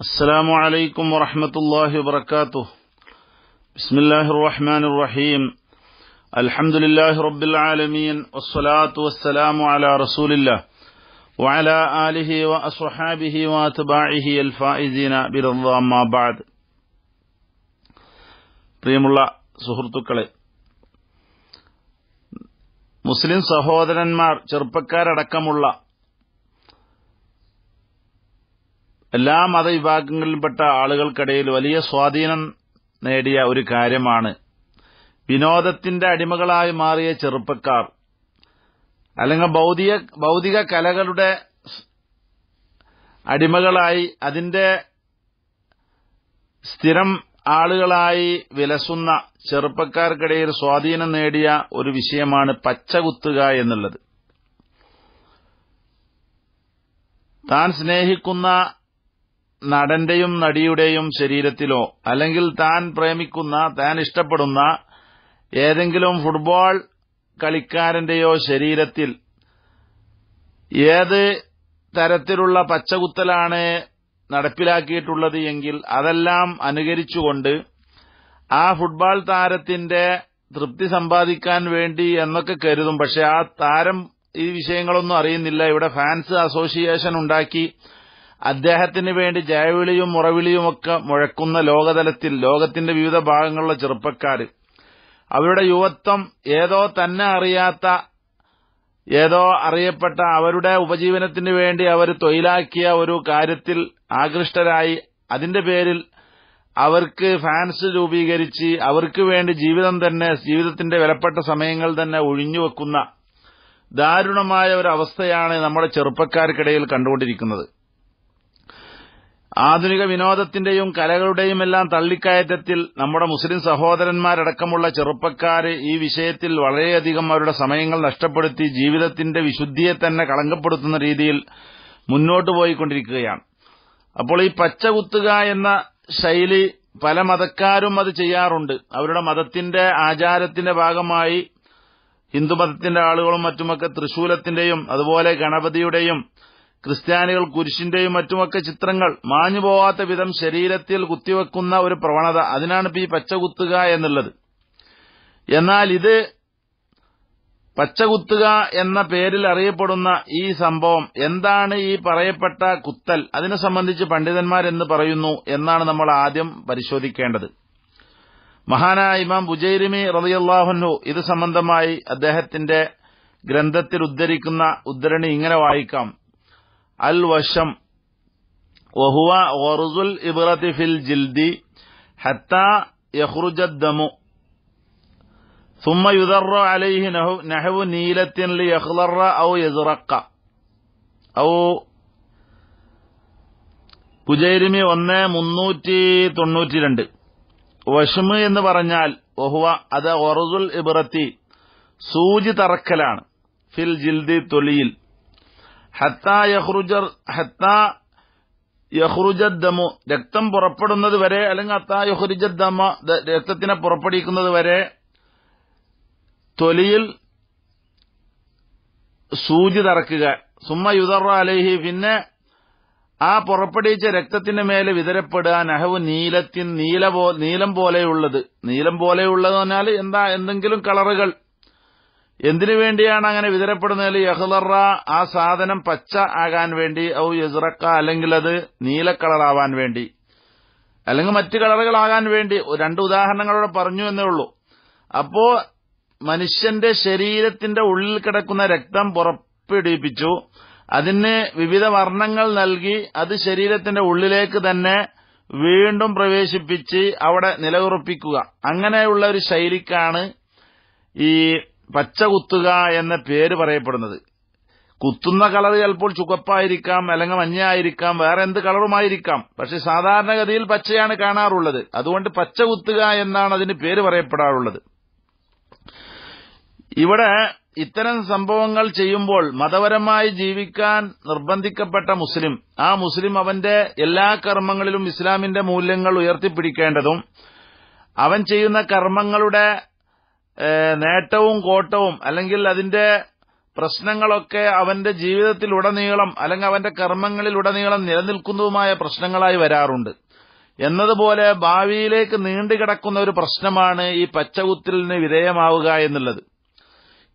السلام عليكم ورحمة الله وبركاته بسم الله الرحمن الرحيم الحمد لله رب العالمين والصلاة والسلام على رسول الله وعلى آله وأصحابه وأتباعه الفائزين برضا ما بعد الله سهرتك لي مسلم പ്രിയമുള്ള സുഹൃത്തുക്കളെ മുസ്ലിം സഹോദരന്മാർ الله എല്ലാ മതവിഭാഗങ്ങളിൽപ്പെട്ട ആളുകൾക്കിടയിൽ വലിയ സ്വാധീനം നേടിയ ഒരു കാര്യമാണ് വിനോദത്തിന്റെ അടിമകളായി മാറിയ ചെറുപ്പക്കാർ അല്ലെങ്കിൽ ഭൌതിക കലകളുടെ അടിമകളായി അതിന്റെ സ്ഥിരം ആളുകളായി വിലസുന്ന ചെറുപ്പക്കാർക്കിടയിൽ സ്വാധീനം നേടിയ ഒരു വിഷയമാണ് പച്ചകുത്തുക എന്നുള്ളത് താൻ സ്നേഹിക്കുന്ന നടന്റെയും നടിയുടെയും ശരീരത്തിലോ അല്ലെങ്കിൽ താൻ പ്രേമിക്കുന്ന താൻ ഇഷ്ടപ്പെടുന്ന ഏതെങ്കിലും ഫുട്ബോൾ കളിക്കാരന്റെയോ ശരീരത്തിൽ ഏത് തരത്തിലുള്ള പച്ചകുത്തലാണ് നടപ്പിലാക്കിയിട്ടുള്ളത് എങ്കിൽ അതെല്ലാം അനുകരിച്ചുകൊണ്ട് ആ ഫുട്ബോൾ താരത്തിന്റെ തൃപ്തി സമ്പാദിക്കാൻ വേണ്ടി എന്നൊക്കെ കരുതും പക്ഷെ ആ താരം ഈ വിഷയങ്ങളൊന്നും അറിയുന്നില്ല ഇവിടെ ഫാൻസ് അസോസിയേഷൻ ഉണ്ടാക്കി അദ്ദേഹത്തിന് വേണ്ടി ജയവിളിയും മുറവിളിയുമൊക്കെ മുഴക്കുന്ന ലോകതലത്തിൽ ലോകത്തിന്റെ വിവിധ ഭാഗങ്ങളുള്ള ചെറുപ്പക്കാർ അവരുടെ യുവത്വം ഏതോ തന്നെ അറിയാത്ത ഏതോ അറിയപ്പെട്ട അവരുടെ ഉപജീവനത്തിന് വേണ്ടി അവർ തൊഴിലാക്കിയ ഒരു കാര്യത്തിൽ ആകൃഷ്ടരായി അതിന്റെ പേരിൽ അവർക്ക് ഫാൻസ് രൂപീകരിച്ച് അവർക്ക് വേണ്ടി ജീവിതം തന്നെ ജീവിതത്തിന്റെ വിലപ്പെട്ട സമയങ്ങൾ തന്നെ ഒഴിഞ്ഞുവെക്കുന്ന ദാരുണമായ ഒരു അവസ്ഥയാണ് നമ്മുടെ ചെറുപ്പക്കാർക്കിടയിൽ കണ്ടുകൊണ്ടിരിക്കുന്നത് ആധുനിക വിനോദത്തിന്റെയും കലകളുടെയും എല്ലാം തള്ളിക്കയറ്റത്തിൽ നമ്മുടെ മുസ്ലിം സഹോദരന്മാരടക്കമുള്ള ചെറുപ്പക്കാർ ഈ വിഷയത്തിൽ വളരെയധികം അവരുടെ സമയങ്ങൾ നഷ്ടപ്പെടുത്തി ജീവിതത്തിന്റെ വിശുദ്ധിയെ തന്നെ കളങ്കപ്പെടുത്തുന്ന രീതിയിൽ മുന്നോട്ടു പോയിക്കൊണ്ടിരിക്കുകയാണ് അപ്പോൾ ഈ പച്ചകുത്തുക എന്ന ശൈലി പല മതക്കാരും അത് ചെയ്യാറുണ്ട് അവരുടെ മതത്തിന്റെ ആചാരത്തിന്റെ ഭാഗമായി ഹിന്ദുമതത്തിന്റെ ആളുകളും മറ്റുമൊക്കെ തൃശൂലത്തിന്റെയും അതുപോലെ ഗണപതിയുടെയും ക്രിസ്ത്യാനികൾ കുരിശിന്റെയും മറ്റുമൊക്കെ ചിത്രങ്ങൾ മാഞ്ഞു പോവാത്ത വിധം ശരീരത്തിൽ കുത്തിവെക്കുന്ന ഒരു പ്രവണത അതിനാണ് ഇപ്പൊ ഈ പച്ചകുത്തുക എന്നുള്ളത് എന്നാൽ ഇത് പച്ചകുത്തുക എന്ന പേരിൽ അറിയപ്പെടുന്ന ഈ സംഭവം എന്താണ് ഈ പറയപ്പെട്ട കുത്തൽ അതിനെ സംബന്ധിച്ച് പണ്ഡിതന്മാരെന്ന് പറയുന്നു എന്നാണ് നമ്മൾ ആദ്യം പരിശോധിക്കേണ്ടത് മഹാനായ ഇമാം ബുജൈരിമി റതിയല്ലാഹുന്നു ഇത് സംബന്ധമായി അദ്ദേഹത്തിന്റെ ഗ്രന്ഥത്തിൽ ഉദ്ധരിക്കുന്ന ഉദ്ധരണി ഇങ്ങനെ വായിക്കാം الوشم وهو غرز الإبرة في الجلد حتى يخرج الدم ثم يذر عليه نحو نيلة ليخضر أو يزرق أو കുജൈരിമി ഒന്ന് മുന്നൂറ്റി തൊണ്ണൂറ്റി രണ്ട് വഷമ് എന്ന് പറഞ്ഞാൽ ഒഹുവ അത് ഒറസുൽ ഇബ്രത്തി സൂചി തറക്കലാണ് ഫിൽ ജിൽദി തൊലിയിൽ ഹത്ത ഹത്ത യഹ്റുജദ്ദമു രക്തം പുറപ്പെടുന്നത് വരെ അല്ലെങ്കിൽ അത്താ യഹുരിജദ്ദമ രക്തത്തിനെ പുറപ്പെടുവിക്കുന്നത് വരെ തൊലിയിൽ സൂചി തറക്കുക സുമ യുദറ അലൈഹി പിന്നെ ആ പുറപ്പെടുവിച്ച രക്തത്തിന് മേലെ വിതരപ്പെടുക നഹവ് നീലത്തിൻ നീല നീലം പോലെയുള്ളത് നീലം പോലെയുള്ളത് എന്നാൽ എന്താ എന്തെങ്കിലും കളറുകൾ എന്തിനു വേണ്ടിയാണ് അങ്ങനെ വിതരപ്പെടുന്നതിൽ യഹ്ലറ ആ സാധനം പച്ച ആകാൻ വേണ്ടി ഔ യസ്റക്ക അല്ലെങ്കിൽ അത് നീല കളറാവാൻ വേണ്ടി അല്ലെങ്കിൽ മറ്റ് കളറുകളാകാൻ വേണ്ടി രണ്ട് ഉദാഹരണങ്ങളോട് പറഞ്ഞു എന്നേ ഉള്ളൂ അപ്പോ മനുഷ്യന്റെ ശരീരത്തിന്റെ ഉള്ളിൽ കിടക്കുന്ന രക്തം പുറപ്പെടുവിപ്പിച്ചു അതിന് വിവിധ വർണ്ണങ്ങൾ നൽകി അത് ശരീരത്തിന്റെ ഉള്ളിലേക്ക് തന്നെ വീണ്ടും പ്രവേശിപ്പിച്ച് അവിടെ നിലയുറപ്പിക്കുക അങ്ങനെയുള്ള ഒരു ശൈലിക്കാണ് ഈ പച്ച കുത്തുക എന്ന പേര് പറയപ്പെടുന്നത് കുത്തുന്ന കളർ ചിലപ്പോൾ ചുവപ്പായിരിക്കാം അല്ലെങ്കിൽ മഞ്ഞയായിരിക്കാം വേറെ എന്ത് കളറുമായിരിക്കാം പക്ഷെ സാധാരണഗതിയിൽ പച്ചയാണ് കാണാറുള്ളത് അതുകൊണ്ട് പച്ച കുത്തുക എന്നാണ് അതിന് പേര് പറയപ്പെടാറുള്ളത് ഇവിടെ ഇത്തരം സംഭവങ്ങൾ ചെയ്യുമ്പോൾ മതപരമായി ജീവിക്കാൻ നിർബന്ധിക്കപ്പെട്ട മുസ്ലിം ആ മുസ്ലിം അവന്റെ എല്ലാ കർമ്മങ്ങളിലും ഇസ്ലാമിന്റെ മൂല്യങ്ങൾ ഉയർത്തിപ്പിടിക്കേണ്ടതും അവൻ ചെയ്യുന്ന കർമ്മങ്ങളുടെ നേട്ടവും കോട്ടവും അല്ലെങ്കിൽ അതിന്റെ പ്രശ്നങ്ങളൊക്കെ അവന്റെ ജീവിതത്തിലുടനീളം അല്ലെങ്കിൽ അവന്റെ കർമ്മങ്ങളിലുടനീളം നിലനിൽക്കുന്നതുമായ പ്രശ്നങ്ങളായി വരാറുണ്ട് എന്നതുപോലെ ഭാവിയിലേക്ക് നീണ്ടുകിടക്കുന്ന ഒരു പ്രശ്നമാണ് ഈ പച്ചകുത്തിലിന് വിധേയമാവുക എന്നുള്ളത്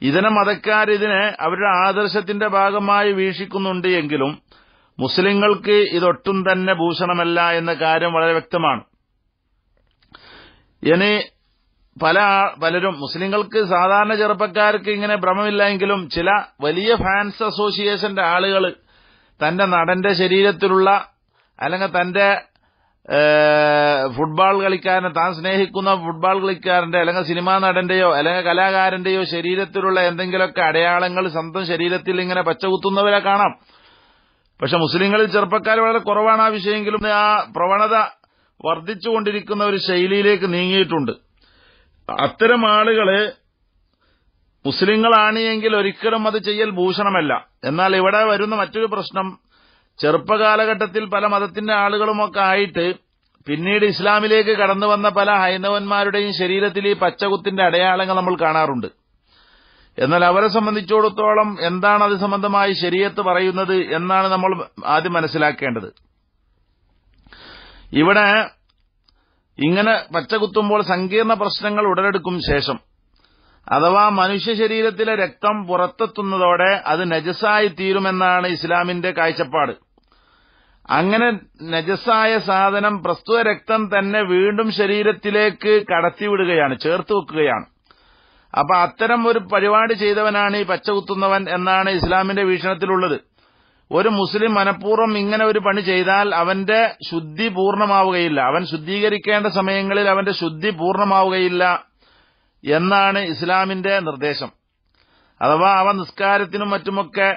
ഇതിനെ മതക്കാർ ഇതിനെ അവരുടെ ആദർശത്തിന്റെ ഭാഗമായി വീക്ഷിക്കുന്നുണ്ട് എങ്കിലും മുസ്ലിങ്ങൾക്ക് ഇതൊട്ടും തന്നെ ഭൂഷണമല്ല എന്ന കാര്യം വളരെ വ്യക്തമാണ് ഇനി പല പലരും മുസ്ലിങ്ങൾക്ക് സാധാരണ ചെറുപ്പക്കാർക്ക് ഇങ്ങനെ ഭ്രമമില്ലെങ്കിലും ചില വലിയ ഫാൻസ് അസോസിയേഷന്റെ ആളുകൾ തന്റെ നടന്റെ ശരീരത്തിലുള്ള അല്ലെങ്കിൽ തന്റെ ഫുട്ബോൾ കളിക്കാരനെ താൻ സ്നേഹിക്കുന്ന ഫുട്ബോൾ കളിക്കാരന്റെ അല്ലെങ്കിൽ സിനിമാ നടന്റെയോ അല്ലെങ്കിൽ കലാകാരന്റെയോ ശരീരത്തിലുള്ള എന്തെങ്കിലുമൊക്കെ അടയാളങ്ങൾ സ്വന്തം ശരീരത്തിൽ ഇങ്ങനെ പച്ചകുത്തുന്നവരെ കാണാം പക്ഷെ മുസ്ലിങ്ങളിൽ ചെറുപ്പക്കാർ വളരെ കുറവാണ് ആ വിഷയമെങ്കിലും ആ പ്രവണത വർദ്ധിച്ചുകൊണ്ടിരിക്കുന്ന ഒരു ശൈലിയിലേക്ക് നീങ്ങിയിട്ടുണ്ട് അത്തരം ആളുകള് മുസ്ലിങ്ങളാണ് എങ്കിൽ ഒരിക്കലും അത് ചെയ്യൽ ഭൂഷണമല്ല എന്നാൽ ഇവിടെ വരുന്ന മറ്റൊരു പ്രശ്നം ചെറുപ്പകാലഘട്ടത്തിൽ പല മതത്തിന്റെ ആളുകളുമൊക്കെ ആയിട്ട് പിന്നീട് ഇസ്ലാമിലേക്ക് കടന്നു വന്ന പല ഹൈന്ദവന്മാരുടെയും ശരീരത്തിൽ ഈ പച്ചകുത്തിന്റെ അടയാളങ്ങൾ നമ്മൾ കാണാറുണ്ട് എന്നാൽ അവരെ സംബന്ധിച്ചിടത്തോളം എന്താണ് അത് സംബന്ധമായി ശരീരത്ത് പറയുന്നത് എന്നാണ് നമ്മൾ ആദ്യം മനസ്സിലാക്കേണ്ടത് ഇവിടെ ഇങ്ങനെ പച്ചകുത്തുമ്പോൾ സങ്കീർണ പ്രശ്നങ്ങൾ ഉടലെടുക്കും ശേഷം അഥവാ മനുഷ്യ ശരീരത്തിലെ രക്തം പുറത്തെത്തുന്നതോടെ അത് നജസായി തീരുമെന്നാണ് ഇസ്ലാമിന്റെ കാഴ്ചപ്പാട് അങ്ങനെ നജസായ സാധനം പ്രസ്തുത രക്തം തന്നെ വീണ്ടും ശരീരത്തിലേക്ക് കടത്തിവിടുകയാണ് ചേർത്ത് വെക്കുകയാണ് അപ്പൊ അത്തരം ഒരു പരിപാടി ചെയ്തവനാണ് ഈ പച്ചകുത്തുന്നവൻ എന്നാണ് ഇസ്ലാമിന്റെ വീക്ഷണത്തിലുള്ളത് ഒരു മുസ്ലിം മനഃപൂർവ്വം ഇങ്ങനെ ഒരു പണി ചെയ്താൽ അവന്റെ ശുദ്ധി പൂർണ്ണമാവുകയില്ല അവൻ ശുദ്ധീകരിക്കേണ്ട സമയങ്ങളിൽ അവന്റെ ശുദ്ധി പൂർണ്ണമാവുകയില്ല എന്നാണ് ഇസ്ലാമിന്റെ നിർദ്ദേശം അഥവാ അവ നിസ്കാരത്തിനും മറ്റുമൊക്കെ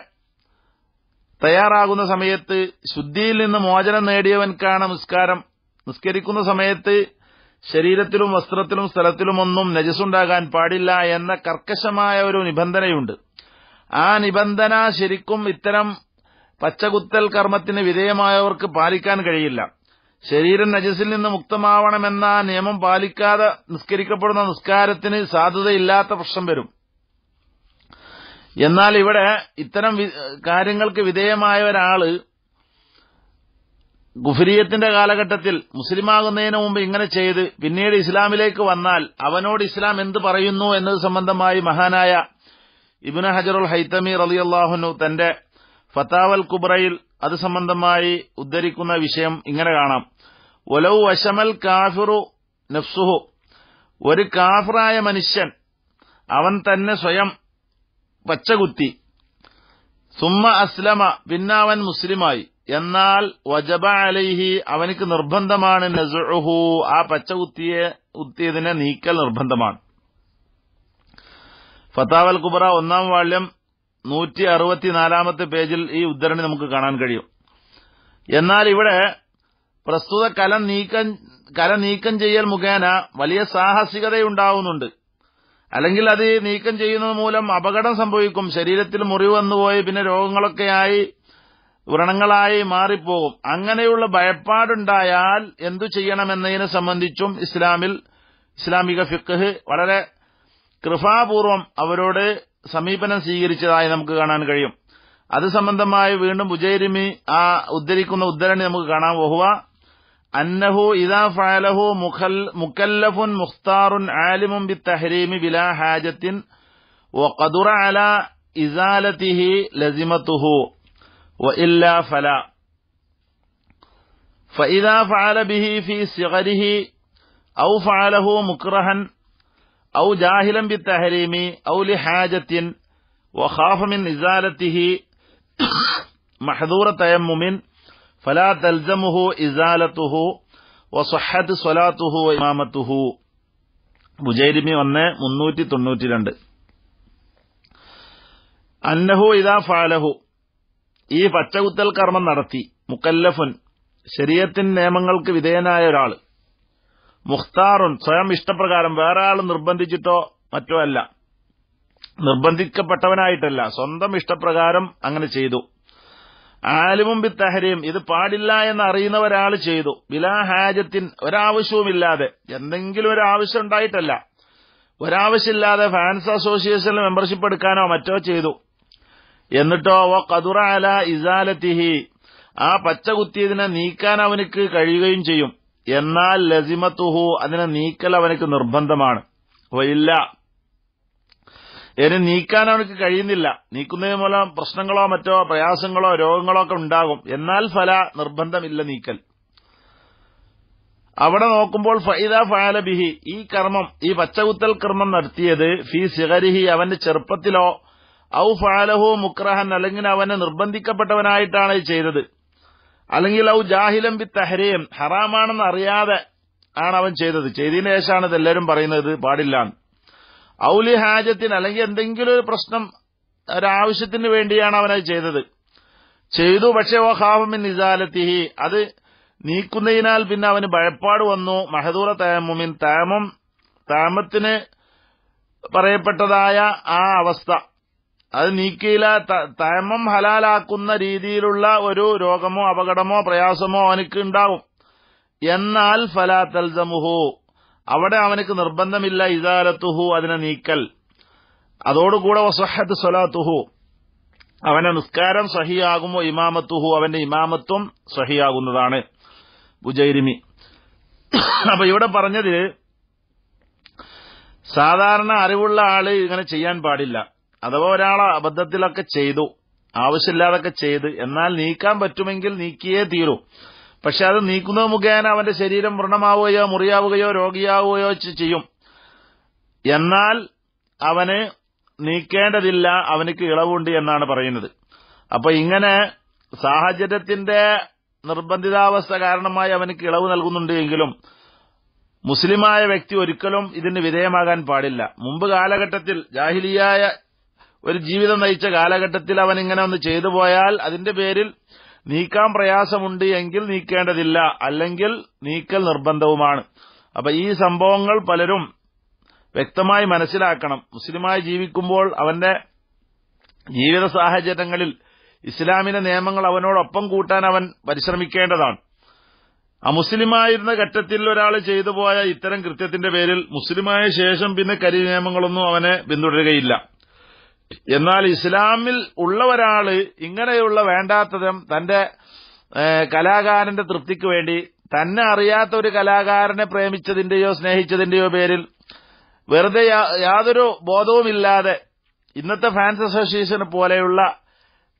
തയ്യാറാകുന്ന സമയത്ത് ശുദ്ധിയിൽ നിന്ന് മോചനം നേടിയവൻക്കാണ് നിസ്കാരം നിസ്കരിക്കുന്ന സമയത്ത് ശരീരത്തിലും വസ്ത്രത്തിലും സ്ഥലത്തിലുമൊന്നും നജസുണ്ടാകാൻ പാടില്ല എന്ന കർക്കശമായ ഒരു നിബന്ധനയുണ്ട് ആ നിബന്ധന ശരിക്കും ഇത്തരം പച്ചകുത്തൽ കർമ്മത്തിന് വിധേയമായവർക്ക് പാലിക്കാൻ കഴിയില്ല ശരീരം നജസിൽ നിന്ന് മുക്തമാവണമെന്ന നിയമം പാലിക്കാതെ നിസ്കരിക്കപ്പെടുന്ന നിസ്കാരത്തിന് സാധ്യതയില്ലാത്ത പ്രശ്നം വരും എന്നാൽ ഇവിടെ ഇത്തരം കാര്യങ്ങൾക്ക് വിധേയമായ ഒരാള് ഗുഫരീയത്തിന്റെ കാലഘട്ടത്തിൽ മുസ്ലിമാകുന്നതിന് മുമ്പ് ഇങ്ങനെ ചെയ്ത് പിന്നീട് ഇസ്ലാമിലേക്ക് വന്നാൽ അവനോട് ഇസ്ലാം എന്ത് പറയുന്നു എന്നത് സംബന്ധമായി മഹാനായ ഇബിന് ഹജറുൽ ഹൈത്തമീർ അലിയല്ലാഹുനു തന്റെ ഫത്താവൽ കുബ്രയിൽ അത് സംബന്ധമായി ഉദ്ധരിക്കുന്ന വിഷയം ഇങ്ങനെ കാണാം ഒലവ് വശമൽ കാഫിറു നഫ്സുഹു ഒരു കാഫറായ മനുഷ്യൻ അവൻ തന്നെ സ്വയം പച്ചകുത്തി സുമ അസ്ലമ പിന്നെ അവൻ മുസ്ലിമായി എന്നാൽ വജബ അലൈഹി അവനിക്ക് നിർബന്ധമാണ് നസുഹു ആ പച്ചകുത്തിയെ കുത്തിയതിനെ നീക്കൽ നിർബന്ധമാണ് ഫത്താവൽ കുബറ ഒന്നാം വാള്യം നൂറ്റി അറുപത്തിനാലാമത്തെ പേജിൽ ഈ ഉദ്ധരണി നമുക്ക് കാണാൻ കഴിയും എന്നാൽ ഇവിടെ പ്രസ്തുത കലം നീക്കം കല നീക്കം ചെയ്യൽ മുഖേന വലിയ സാഹസികതയുണ്ടാവുന്നുണ്ട് അല്ലെങ്കിൽ അത് നീക്കം ചെയ്യുന്നത് മൂലം അപകടം സംഭവിക്കും ശരീരത്തിൽ മുറിവ് വന്നുപോയി പിന്നെ രോഗങ്ങളൊക്കെയായി വ്രണങ്ങളായി മാറിപ്പോകും അങ്ങനെയുള്ള ഭയപ്പാടുണ്ടായാൽ എന്തു ചെയ്യണമെന്നതിനെ സംബന്ധിച്ചും ഇസ്ലാമിൽ ഇസ്ലാമിക ഫിഖ് വളരെ കൃപാപൂർവം അവരോട് സമീപനം സ്വീകരിച്ചതായി നമുക്ക് കാണാൻ കഴിയും അത് സംബന്ധമായി വീണ്ടും ഉജൈരിമി ആ ഉദ്ധരിക്കുന്ന ഉദ്ധരണി നമുക്ക് കാണാം ഓഹുവ അന്നഹു ഇതാ ഫാലഹു മുഖൽ മുക്കല്ലഫുൻ മുഖ്താറുൻ ആലിമും ബി തഹരീമി ബിലാ ഹാജത്തിൻ ഓ കതുറ അല ഇസാലത്തിഹി ലസിമത്തുഹു وإلا فلا فإذا فعل به في صغره أو فعله مكرها ഔ ജാഹിലം ബി തഹരീമി ഔ ലി ഹാജത്തിൻ വഖാഫമിൻ ഇസാലത്തിഹി മഹദൂറ തയമ്മുമിൻ ഫലാ തൽജമുഹു ഇസാലത്തുഹു വസഹത്ത് സ്വലാത്തുഹു ഇമാമത്തുഹു ബുജൈരിമി ഒന്ന് മുന്നൂറ്റി തൊണ്ണൂറ്റി രണ്ട് അന്നഹു ഇതാ ഫാലഹു ഈ പച്ചകുത്തൽ കർമ്മം നടത്തി മുക്കല്ലഫുൻ ശരീരത്തിൻ നിയമങ്ങൾക്ക് വിധേയനായ ഒരാൾ മുഖ്താറുൻ സ്വയം ഇഷ്ടപ്രകാരം വേറെ ആൾ നിർബന്ധിച്ചിട്ടോ മറ്റോ അല്ല നിർബന്ധിക്കപ്പെട്ടവനായിട്ടല്ല സ്വന്തം ഇഷ്ടപ്രകാരം അങ്ങനെ ചെയ്തു ആലിമും ബി തഹരീം ഇത് പാടില്ല എന്ന് അറിയുന്ന ഒരാൾ ചെയ്തു ബിലാ ഹാജത്തിൻ ഒരാവശ്യവുമില്ലാതെ എന്തെങ്കിലും ഒരു ആവശ്യം ഉണ്ടായിട്ടല്ല ഒരാവശ്യമില്ലാതെ ഫാൻസ് അസോസിയേഷനിൽ മെമ്പർഷിപ്പ് എടുക്കാനോ മറ്റോ ചെയ്തു എന്നിട്ടോ ഓ കതുറ അല ഇസാലത്തിഹി ആ പച്ച കുത്തിയതിനെ നീക്കാൻ അവനക്ക് കഴിയുകയും ചെയ്യും എന്നാൽ ലസിമത്തുഹു അതിനെ നീക്കൽ അവനക്ക് നിർബന്ധമാണ് ഇല്ല എന്നെ നീക്കാൻ അവനക്ക് കഴിയുന്നില്ല നീക്കുന്നതിന് മൂലം പ്രശ്നങ്ങളോ മറ്റോ പ്രയാസങ്ങളോ രോഗങ്ങളോ ഒക്കെ ഉണ്ടാകും എന്നാൽ ഫല നിർബന്ധമില്ല നീക്കൽ അവിടെ നോക്കുമ്പോൾ ഫൈദ ഫാല ബിഹി ഈ കർമ്മം ഈ പച്ചകുത്തൽ കർമ്മം നടത്തിയത് ഫി സിഹരിഹി അവന്റെ ചെറുപ്പത്തിലോ ഔ ഫാലഹു മുക്രഹൻ അല്ലെങ്കിൽ അവനെ നിർബന്ധിക്കപ്പെട്ടവനായിട്ടാണ് ചെയ്തത് അല്ലെങ്കിൽ ഔ ജാഹിലം ബി തഹരീം ഹറാമാണെന്ന് അറിയാതെ ആണ് അവൻ ചെയ്തത് ചെയ്തതിനു ശേഷമാണ് ഇതെല്ലാവരും പറയുന്നത് പാടില്ല ഔലി ഹാജത്തിന് അല്ലെങ്കിൽ എന്തെങ്കിലും ഒരു പ്രശ്നം ഒരാവശ്യത്തിന് വേണ്ടിയാണ് അവനത് ചെയ്തത് ചെയ്തു പക്ഷേ ഓ ഹാഫമിൻ നിസാലത്തിഹി അത് നീക്കുന്നതിനാൽ പിന്നെ അവന് ഭയപ്പാട് വന്നു മഹദൂറ താമുമിൻ താമം താമത്തിന് പറയപ്പെട്ടതായ ആ അവസ്ഥ അത് നീക്കിയില്ല തയമം ഹലാലാക്കുന്ന രീതിയിലുള്ള ഒരു രോഗമോ അപകടമോ പ്രയാസമോ അവനക്ക് ഉണ്ടാവും എന്നാൽ ഫലാ തൽസമുഹു അവിടെ അവനക്ക് നിർബന്ധമില്ല ഇതാലത്തുഹു അതിനെ നീക്കൽ അതോടുകൂടെ വസഹത്ത് സ്വലാത്തുഹു അവന്റെ നിസ്കാരം സഹിയാകുമോ ഇമാമത്തുഹു അവന്റെ ഇമാമത്വം സഹിയാകുന്നതാണ് ബുജൈരിമി അപ്പൊ ഇവിടെ പറഞ്ഞതിൽ സാധാരണ അറിവുള്ള ആള് ഇങ്ങനെ ചെയ്യാൻ പാടില്ല അഥവാ ഒരാൾ അബദ്ധത്തിലൊക്കെ ചെയ്തു ആവശ്യമില്ലാതൊക്കെ ചെയ്ത് എന്നാൽ നീക്കാൻ പറ്റുമെങ്കിൽ നീക്കിയേ തീരൂ പക്ഷെ അത് നീക്കുന്നത് മുഖേന അവന്റെ ശരീരം വ്രണമാവുകയോ മുറിയാവുകയോ രോഗിയാവുകയോ ചെയ്യും എന്നാൽ അവന് നീക്കേണ്ടതില്ല അവനക്ക് ഇളവുണ്ട് എന്നാണ് പറയുന്നത് അപ്പൊ ഇങ്ങനെ സാഹചര്യത്തിന്റെ നിർബന്ധിതാവസ്ഥ കാരണമായി അവനക്ക് ഇളവ് നൽകുന്നുണ്ട് എങ്കിലും മുസ്ലിമായ വ്യക്തി ഒരിക്കലും ഇതിന് വിധേയമാകാൻ പാടില്ല മുമ്പ് കാലഘട്ടത്തിൽ ജാഹിലിയായ ഒരു ജീവിതം നയിച്ച കാലഘട്ടത്തിൽ അവൻ ഇങ്ങനെ ഒന്ന് ചെയ്തു പോയാൽ അതിന്റെ പേരിൽ നീക്കാൻ പ്രയാസമുണ്ട് എങ്കിൽ നീക്കേണ്ടതില്ല അല്ലെങ്കിൽ നീക്കൽ നിർബന്ധവുമാണ് അപ്പൊ ഈ സംഭവങ്ങൾ പലരും വ്യക്തമായി മനസ്സിലാക്കണം മുസ്ലിമായി ജീവിക്കുമ്പോൾ അവന്റെ ജീവിത സാഹചര്യങ്ങളിൽ ഇസ്ലാമിന്റെ നിയമങ്ങൾ അവനോടൊപ്പം കൂട്ടാൻ അവൻ പരിശ്രമിക്കേണ്ടതാണ് ആ മുസ്ലിമായിരുന്ന ഘട്ടത്തിൽ ഒരാൾ ചെയ്തു പോയ ഇത്തരം കൃത്യത്തിന്റെ പേരിൽ മുസ്ലിമായ ശേഷം പിന്നെ കരി നിയമങ്ങളൊന്നും അവനെ പിന്തുടരുകയില്ല എന്നാൽ ഇസ്ലാമിൽ ഒരാള് ഇങ്ങനെയുള്ള വേണ്ടാത്തതും തന്റെ കലാകാരന്റെ തൃപ്തിക്ക് വേണ്ടി തന്നെ അറിയാത്ത ഒരു കലാകാരനെ പ്രേമിച്ചതിന്റെയോ സ്നേഹിച്ചതിന്റെയോ പേരിൽ വെറുതെ യാതൊരു ബോധവുമില്ലാതെ ഇന്നത്തെ ഫാൻസ് അസോസിയേഷൻ പോലെയുള്ള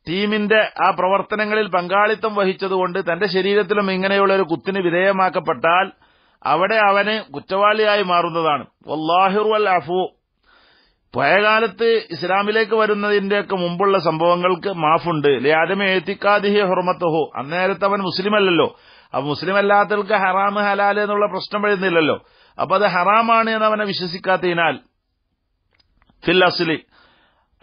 ടീമിന്റെ ആ പ്രവർത്തനങ്ങളിൽ പങ്കാളിത്തം വഹിച്ചതുകൊണ്ട് തന്റെ ശരീരത്തിലും ഇങ്ങനെയുള്ള ഒരു കുത്തിന് വിധേയമാക്കപ്പെട്ടാൽ അവിടെ അവന് കുറ്റവാളിയായി മാറുന്നതാണ് വല്ലാഹിർ വൽ അഫു പഴയകാലത്ത് ഇസ്ലാമിലേക്ക് വരുന്നതിന്റെയൊക്കെ മുമ്പുള്ള സംഭവങ്ങൾക്ക് മാഫുണ്ട് ആദ്യമേ എത്തിക്കാതിഹി ഹുർമത്തഹു അന്നേരത്തെ അവൻ മുസ്ലിമല്ലല്ലോ അപ്പൊ മുസ്ലിം അല്ലാത്തവർക്ക് ഹറാം ഹലാല് എന്നുള്ള പ്രശ്നം വരുന്നില്ലല്ലോ അപ്പൊ അത് ഹറാമാണ് എന്ന് അവനെ വിശ്വസിക്കാത്തതിനാൽ ഫിൽ അസ്ലി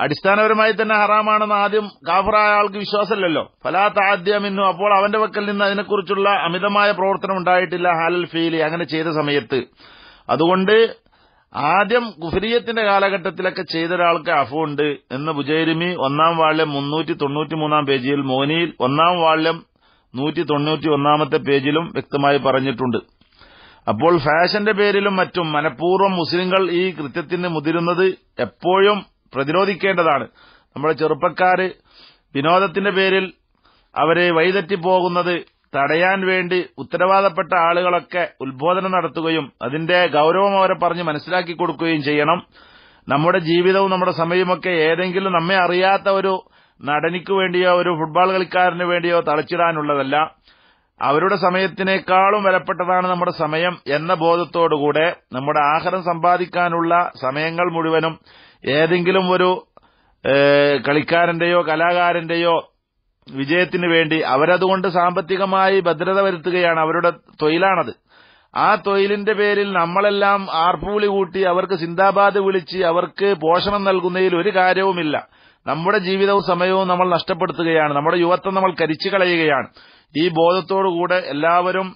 അടിസ്ഥാനപരമായി തന്നെ ഹറാമാണെന്ന് ആദ്യം കാഫറായ ആൾക്ക് വിശ്വാസമല്ലല്ലോ ഫലാ താദ്യമിന്നു അപ്പോൾ അവന്റെ വക്കൽ നിന്ന് അതിനെക്കുറിച്ചുള്ള അമിതമായ പ്രവർത്തനം ഉണ്ടായിട്ടില്ല ഹാലൽ ഫീലി അങ്ങനെ ചെയ്ത സമയത്ത് അതുകൊണ്ട് ആദ്യം ഗുഫരിയത്തിന്റെ കാലഘട്ടത്തിലൊക്കെ ചെയ്ത ഒരാൾക്ക് അഫുണ്ട് എന്ന് ബുജൈരിമി ഒന്നാം വാള്യം മുന്നൂറ്റി തൊണ്ണൂറ്റി മൂന്നാം പേജിൽ മോനിയിൽ ഒന്നാം വാള്യം നൂറ്റി തൊണ്ണൂറ്റി ഒന്നാമത്തെ പേജിലും വ്യക്തമായി പറഞ്ഞിട്ടുണ്ട് അപ്പോൾ ഫാഷന്റെ പേരിലും മറ്റും മനഃപൂർവ്വം മുസ്ലിങ്ങൾ ഈ കൃത്യത്തിന് മുതിരുന്നത് എപ്പോഴും പ്രതിരോധിക്കേണ്ടതാണ് നമ്മുടെ ചെറുപ്പക്കാര് വിനോദത്തിന്റെ പേരിൽ അവരെ വഴിതെറ്റിപ്പോകുന്നത് തടയാൻ വേണ്ടി ഉത്തരവാദപ്പെട്ട ആളുകളൊക്കെ ഉദ്ബോധനം നടത്തുകയും അതിന്റെ ഗൌരവം അവരെ പറഞ്ഞ് മനസ്സിലാക്കി കൊടുക്കുകയും ചെയ്യണം നമ്മുടെ ജീവിതവും നമ്മുടെ സമയമൊക്കെ ഏതെങ്കിലും നമ്മെ അറിയാത്ത ഒരു നടനിക്കു വേണ്ടിയോ ഒരു ഫുട്ബോൾ കളിക്കാരന് വേണ്ടിയോ തളച്ചിടാനുള്ളതല്ല അവരുടെ സമയത്തിനേക്കാളും വിലപ്പെട്ടതാണ് നമ്മുടെ സമയം എന്ന ബോധത്തോടുകൂടെ നമ്മുടെ ആഹാരം സമ്പാദിക്കാനുള്ള സമയങ്ങൾ മുഴുവനും ഏതെങ്കിലും ഒരു കളിക്കാരന്റെയോ കലാകാരന്റെയോ വിജയത്തിനു വേണ്ടി അവരതുകൊണ്ട് സാമ്പത്തികമായി ഭദ്രത വരുത്തുകയാണ് അവരുടെ തൊഴിലാണത് ആ തൊഴിലിന്റെ പേരിൽ നമ്മളെല്ലാം ആർപ്പുവിളി കൂട്ടി അവർക്ക് സിന്ദാബാദ് വിളിച്ച് അവർക്ക് പോഷണം നൽകുന്നതിൽ ഒരു കാര്യവുമില്ല നമ്മുടെ ജീവിതവും സമയവും നമ്മൾ നഷ്ടപ്പെടുത്തുകയാണ് നമ്മുടെ യുവത്വം നമ്മൾ കരിച്ചു കളയുകയാണ് ഈ ബോധത്തോടുകൂടെ എല്ലാവരും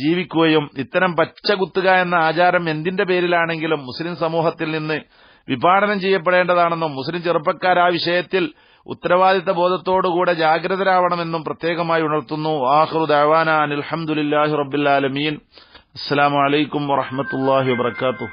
ജീവിക്കുകയും ഇത്തരം പച്ചകുത്തുക എന്ന ആചാരം എന്തിന്റെ പേരിലാണെങ്കിലും മുസ്ലിം സമൂഹത്തിൽ നിന്ന് വിപാടനം ചെയ്യപ്പെടേണ്ടതാണെന്നും മുസ്ലിം ചെറുപ്പക്കാർ ആ വിഷയത്തിൽ ഉത്തരവാദിത്ത ബോധത്തോടുകൂടെ ജാഗ്രതരാവണമെന്നും പ്രത്യേകമായി ഉണർത്തുന്നു ആഹ്റു ദാവാന അനിൽഹമുല്ലാഹി റബ്ബുല്ലാലമീൻ അസ്സാം വലൈക്കും വറഹമത്തല്ലാഹി വാത്തു